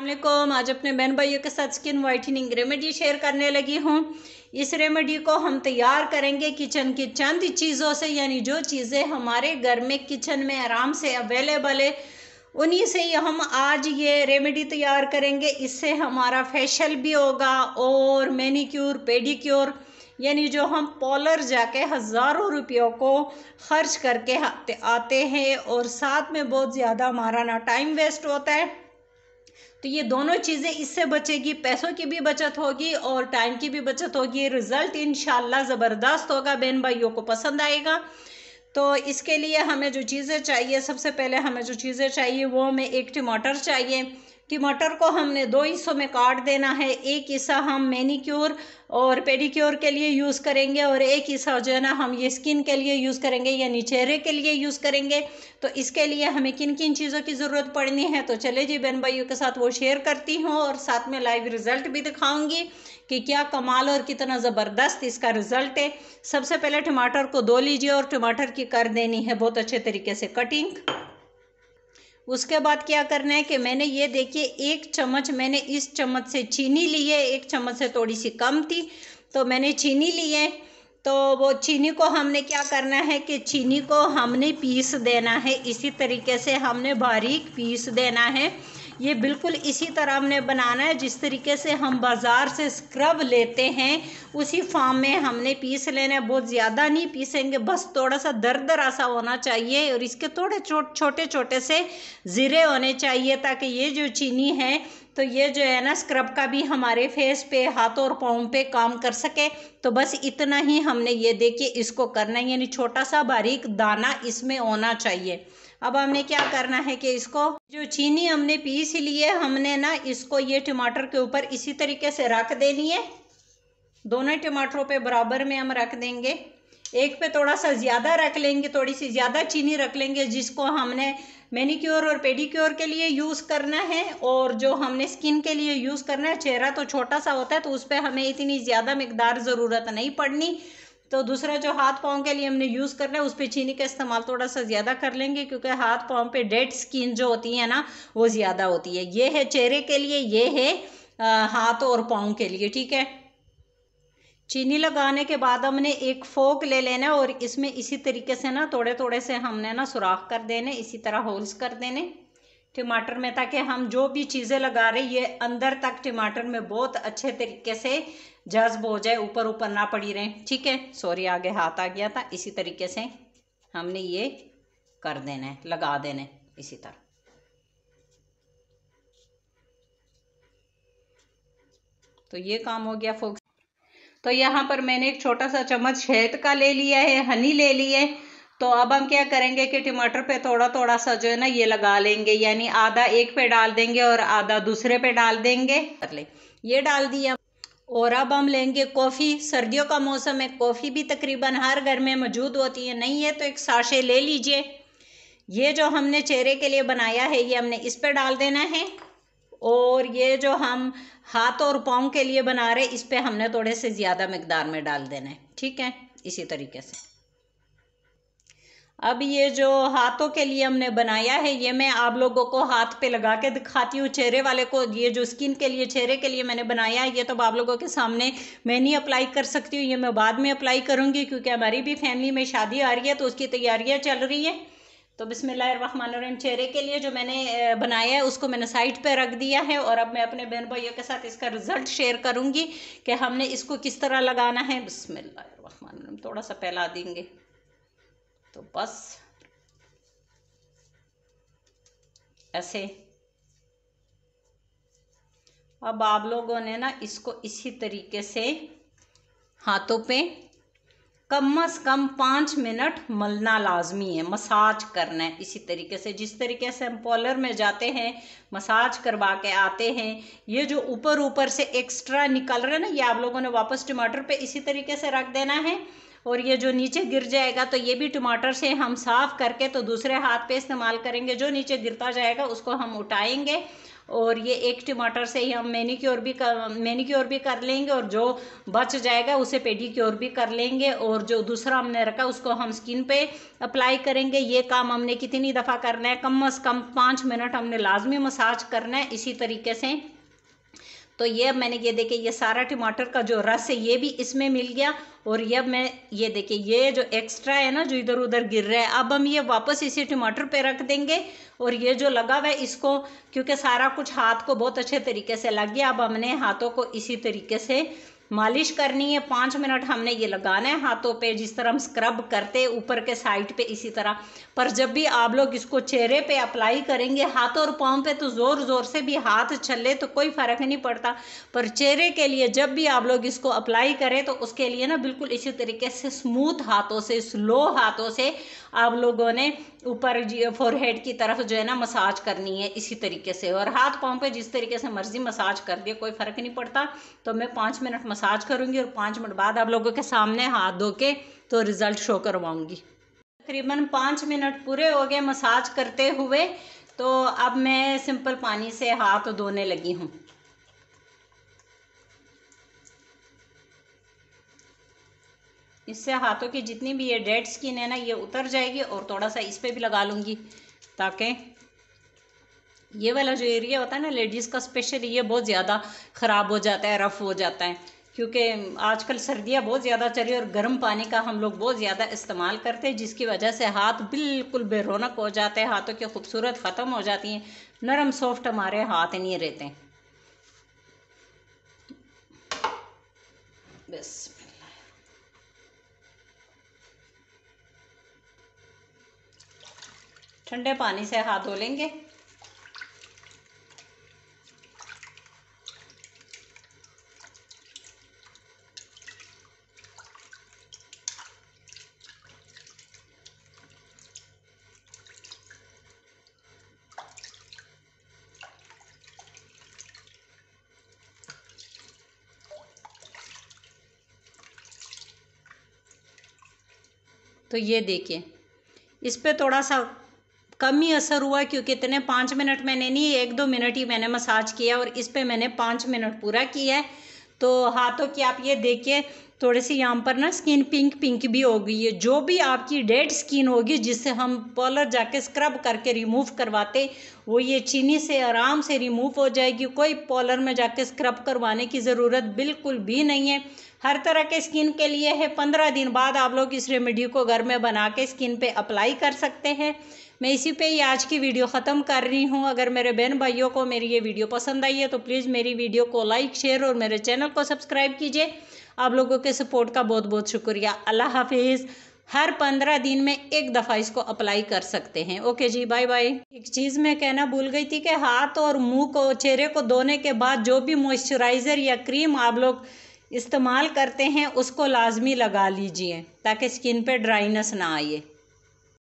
अल्लाम आज अपने बहन भाइयों के साथ स्किन वाइटनिंग रेमेडी शेयर करने लगी हूँ इस रेमेडी को हम तैयार करेंगे किचन की चंद चीज़ों से यानी जो चीज़ें हमारे घर में किचन में आराम से अवेलेबल है उन्हीं से ही हम आज ये रेमेडी तैयार करेंगे इससे हमारा फेशियल भी होगा और मैनीक्योर पेडिक्योर यानी जो हम पॉलर जाके हज़ारों रुपयों को खर्च करके आते हैं और साथ में बहुत ज़्यादा हमारा ना टाइम वेस्ट होता है तो ये दोनों चीज़ें इससे बचेगी पैसों की भी बचत होगी और टाइम की भी बचत होगी रिज़ल्ट इन ज़बरदस्त होगा बहन भाइयों को पसंद आएगा तो इसके लिए हमें जो चीज़ें चाहिए सबसे पहले हमें जो चीज़ें चाहिए वो हमें एक टमाटर चाहिए कि मटर को हमने दो हिस्सों में काट देना है एक हिस्सा हम मैनिक्योर और पेडिक्योर के लिए यूज़ करेंगे और एक हिस्सा जो है ना हम ये स्किन के लिए यूज़ करेंगे या नीचेरे के लिए यूज़ करेंगे तो इसके लिए हमें किन किन चीज़ों की ज़रूरत पड़नी है तो चले जी बहन भाइयों के साथ वो शेयर करती हूँ और साथ में लाइव रिज़ल्ट भी दिखाऊँगी कि क्या कमाल और कितना ज़बरदस्त इसका रिज़ल्ट है सबसे पहले टमाटर को धो लीजिए और टमाटर की कर देनी है बहुत अच्छे तरीके से कटिंग उसके बाद क्या करना है कि मैंने ये देखिए एक चम्मच मैंने इस चम्मच से चीनी ली है एक चम्मच से थोड़ी सी कम थी तो मैंने चीनी ली है तो वो चीनी को हमने क्या करना है कि चीनी को हमने पीस देना है इसी तरीके से हमने बारीक पीस देना है ये बिल्कुल इसी तरह हमने बनाना है जिस तरीके से हम बाज़ार से स्क्रब लेते हैं उसी फार्म में हमने पीस लेना है बहुत ज़्यादा नहीं पीसेंगे बस थोड़ा सा दर दरा सा होना चाहिए और इसके थोड़े छोटे छोटे से ज़िरे होने चाहिए ताकि ये जो चीनी है तो ये जो है ना स्क्रब का भी हमारे फेस पे हाथों और पाँव पे काम कर सके तो बस इतना ही हमने ये देखिए इसको करना है यानी छोटा सा बारीक दाना इसमें होना चाहिए अब हमने क्या करना है कि इसको जो चीनी हमने पीस ली है हमने ना इसको ये टमाटर के ऊपर इसी तरीके से रख देनी है दोनों टमाटरों पे बराबर में हम रख देंगे एक पे थोड़ा सा ज़्यादा रख लेंगे थोड़ी सी ज़्यादा चीनी रख लेंगे जिसको हमने मेनिक्योर और पेडिक्योर के लिए यूज़ करना है और जो हमने स्किन के लिए यूज़ करना है चेहरा तो छोटा सा होता है तो उस पर हमें इतनी ज़्यादा मकदार ज़रूरत नहीं पड़नी तो दूसरा जो हाथ पाँव के लिए हमने यूज़ करना है उस पर चीनी का इस्तेमाल थोड़ा सा ज़्यादा कर लेंगे क्योंकि हाथ पाँव पे डेड स्किन जो होती है ना वो ज़्यादा होती है ये है चेहरे के लिए ये है हाथ और पाँव के लिए ठीक है चीनी लगाने के बाद हमने एक फोक ले लेना और इसमें इसी तरीके से ना थोड़े थोड़े से हमने ना सुराख कर देने इसी तरह होल्स कर देने टमाटर में ताकि हम जो भी चीज़ें लगा रहे ये अंदर तक टमाटर में बहुत अच्छे तरीके से जज्ब हो जाए ऊपर ऊपर ना पड़ी रहे ठीक है सॉरी आगे हाथ आ गया था इसी तरीके से हमने ये कर देना है लगा देना है इसी तरह तो ये काम हो गया फोक्स तो यहाँ पर मैंने एक छोटा सा चम्मच शहद का ले लिया है हनी ले ली है तो अब हम क्या करेंगे कि टमाटर पे थोड़ा थोड़ा सा जो है ना ये लगा लेंगे यानी आधा एक पे डाल देंगे और आधा दूसरे पे डाल देंगे ये डाल दिया और अब हम लेंगे कॉफ़ी सर्दियों का मौसम है कॉफ़ी भी तकरीबन हर घर में मौजूद होती है नहीं है तो एक साशे ले लीजिए ये जो हमने चेहरे के लिए बनाया है ये हमने इस पर डाल देना है और ये जो हम हाथ और पाँव के लिए बना रहे इस पर हमने थोड़े से ज़्यादा मकदार में डाल देना है ठीक है इसी तरीके से अब ये जो हाथों के लिए हमने बनाया है ये मैं आप लोगों को हाथ पे लगा के दिखाती हूँ चेहरे वाले को ये जो स्किन के लिए चेहरे के लिए मैंने बनाया है ये तो आप लोगों के सामने मैं नहीं अप्लाई कर सकती हूँ ये मैं बाद में अप्लाई करूँगी क्योंकि हमारी भी फैमिली में शादी आ रही है तो उसकी तैयारियाँ चल रही हैं तो बिसमीम चेहरे के लिए जो मैंने बनाया है उसको मैंने साइड पर रख दिया है और अब मैं अपने बहन भाइयों के साथ इसका रिज़ल्ट शेयर करूँगी कि हमने इसको किस तरह लगाना है बिसमीम थोड़ा सा फैला देंगे तो बस ऐसे अब आप लोगों ने ना इसको इसी तरीके से हाथों पे कम अज़ कम पाँच मिनट मलना लाजमी है मसाज करना है इसी तरीके से जिस तरीके से हम पॉलर में जाते हैं मसाज करवा के आते हैं ये जो ऊपर ऊपर से एक्स्ट्रा निकल रहा है ना ये आप लोगों ने वापस टमाटर पे इसी तरीके से रख देना है और ये जो नीचे गिर जाएगा तो ये भी टमाटर से हम साफ़ करके तो दूसरे हाथ पे इस्तेमाल करेंगे जो नीचे गिरता जाएगा उसको हम उठाएंगे और ये एक टमाटर से ही हम क्योर भी कर क्योर भी कर लेंगे और जो बच जाएगा उसे क्योर भी कर लेंगे और जो दूसरा हमने रखा उसको हम स्किन पे अप्लाई करेंगे ये काम हमने कितनी दफ़ा करना है कम अज़ कम पाँच मिनट हमने लाजमी मसाज करना है इसी तरीके से तो ये मैंने ये देखे ये सारा टमाटर का जो रस है ये भी इसमें मिल गया और ये मैं ये देखे ये जो एक्स्ट्रा है ना जो इधर उधर गिर रहा है अब हम ये वापस इसी टमाटर पे रख देंगे और ये जो लगा हुआ है इसको क्योंकि सारा कुछ हाथ को बहुत अच्छे तरीके से लग गया अब हमने हाथों को इसी तरीके से मालिश करनी है पाँच मिनट हमने ये लगाना है हाथों पे जिस तरह हम स्क्रब करते ऊपर के साइड पे इसी तरह पर जब भी आप लोग इसको चेहरे पे अप्लाई करेंगे हाथों और पाँव पे तो ज़ोर ज़ोर से भी हाथ चले तो कोई फ़र्क नहीं पड़ता पर चेहरे के लिए जब भी आप लोग इसको अप्लाई करें तो उसके लिए ना बिल्कुल इसी तरीके से स्मूथ हाथों से स्लो हाथों से आप लोगों ने ऊपर फोरहेड की तरफ जो है ना मसाज करनी है इसी तरीके से और हाथ पाँव पे जिस तरीके से मर्जी मसाज कर दिए कोई फ़र्क नहीं पड़ता तो मैं पाँच मिनट मसाज करूँगी और पाँच मिनट बाद आप लोगों के सामने हाथ धो के तो रिज़ल्ट शो करवाऊँगी तकरीबन पाँच मिनट पूरे हो गए मसाज करते हुए तो अब मैं सिंपल पानी से हाथ धोने लगी हूँ इससे हाथों की जितनी भी ये डेड स्किन है ना ये उतर जाएगी और थोड़ा सा इस पर भी लगा लूँगी ताकि ये वाला जो एरिया होता है ना लेडीज़ का स्पेशली ये बहुत ज़्यादा ख़राब हो जाता है रफ़ हो जाता है क्योंकि आजकल सर्दियाँ बहुत ज़्यादा चल रही है और गर्म पानी का हम लोग बहुत ज़्यादा इस्तेमाल करते हैं जिसकी वजह से हाथ बिल्कुल बेरोनक हो जाते हैं हाथों की खूबसूरत ख़त्म हो जाती है नरम सॉफ्ट हमारे हाथ नहीं रहते बस ठंडे पानी से हाथ धो लेंगे तो ये देखिए इस पर थोड़ा सा कम ही असर हुआ क्योंकि इतने पाँच मिनट मैंने नहीं एक दो मिनट ही मैंने मसाज किया और इस पर मैंने पाँच मिनट पूरा किया है तो हाथों की आप ये देखिए थोड़ी सी यहाँ पर ना स्किन पिंक पिंक भी हो गई है जो भी आपकी डेड स्किन होगी जिससे हम पॉलर जाके स्क्रब करके रिमूव करवाते वो ये चीनी से आराम से रिमूव हो जाएगी कोई पॉलर में जाके स्क्रब करवाने की ज़रूरत बिल्कुल भी नहीं है हर तरह के स्किन के लिए है पंद्रह दिन बाद आप लोग इस रेमेडी को घर में बना के स्किन पे अप्लाई कर सकते हैं मैं इसी पे ही आज की वीडियो ख़त्म कर रही हूँ अगर मेरे बहन भाइयों को मेरी ये वीडियो पसंद आई है तो प्लीज़ मेरी वीडियो को लाइक शेयर और मेरे चैनल को सब्सक्राइब कीजिए आप लोगों के सपोर्ट का बहुत बहुत शुक्रिया अल्लाह हाफिज़ हर पंद्रह दिन में एक दफ़ा इसको अप्लाई कर सकते हैं ओके जी बाय बाय एक चीज़ मैं कहना भूल गई थी कि हाथ और मुंह को चेहरे को धोने के बाद जो भी मॉइस्चराइज़र या क्रीम आप लोग इस्तेमाल करते हैं उसको लाज़मी लगा लीजिए ताकि स्किन पे ड्राइनेस ना आए